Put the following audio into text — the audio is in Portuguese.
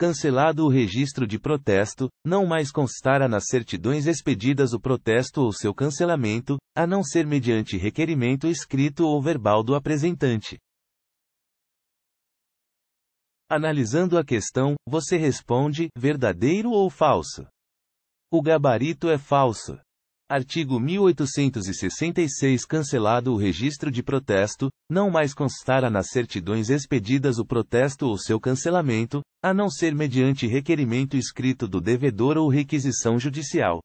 Cancelado o registro de protesto, não mais constará nas certidões expedidas o protesto ou seu cancelamento, a não ser mediante requerimento escrito ou verbal do apresentante. Analisando a questão, você responde: verdadeiro ou falso? O gabarito é falso. Artigo 1866 Cancelado o registro de protesto, não mais constará nas certidões expedidas o protesto ou seu cancelamento, a não ser mediante requerimento escrito do devedor ou requisição judicial.